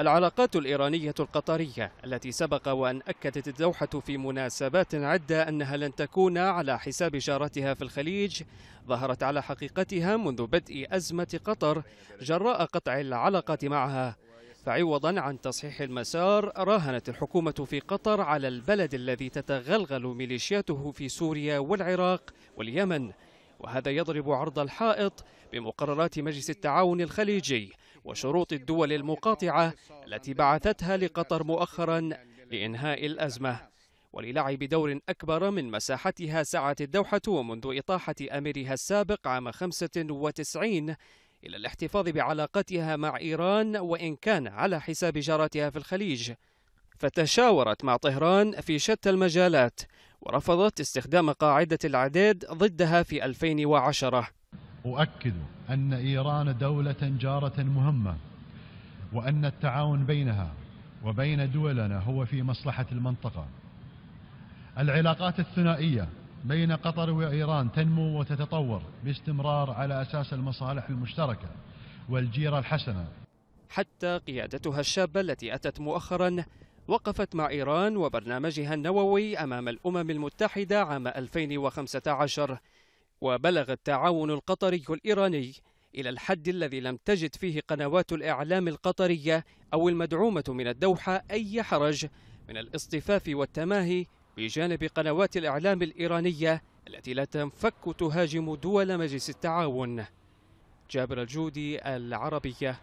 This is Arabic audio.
العلاقات الإيرانية القطرية التي سبق وأن أكدت الدوحة في مناسبات عدة أنها لن تكون على حساب جارتها في الخليج ظهرت على حقيقتها منذ بدء أزمة قطر جراء قطع العلاقات معها فعوضا عن تصحيح المسار راهنت الحكومة في قطر على البلد الذي تتغلغل ميليشياته في سوريا والعراق واليمن وهذا يضرب عرض الحائط بمقررات مجلس التعاون الخليجي وشروط الدول المقاطعة التي بعثتها لقطر مؤخرا لإنهاء الأزمة وللعب دور أكبر من مساحتها سعت الدوحة ومنذ إطاحة أميرها السابق عام 95 إلى الاحتفاظ بعلاقتها مع إيران وإن كان على حساب جارتها في الخليج فتشاورت مع طهران في شتى المجالات ورفضت استخدام قاعدة العداد ضدها في 2010 أؤكد أن إيران دولة جارة مهمة وأن التعاون بينها وبين دولنا هو في مصلحة المنطقة العلاقات الثنائية بين قطر وإيران تنمو وتتطور باستمرار على أساس المصالح المشتركة والجيرة الحسنة حتى قيادتها الشابة التي أتت مؤخرا وقفت مع إيران وبرنامجها النووي أمام الأمم المتحدة عام 2015 وبلغ التعاون القطري الإيراني إلى الحد الذي لم تجد فيه قنوات الإعلام القطرية أو المدعومة من الدوحة أي حرج من الاصطفاف والتماهي بجانب قنوات الإعلام الإيرانية التي لا تنفك تهاجم دول مجلس التعاون جابر الجودي العربية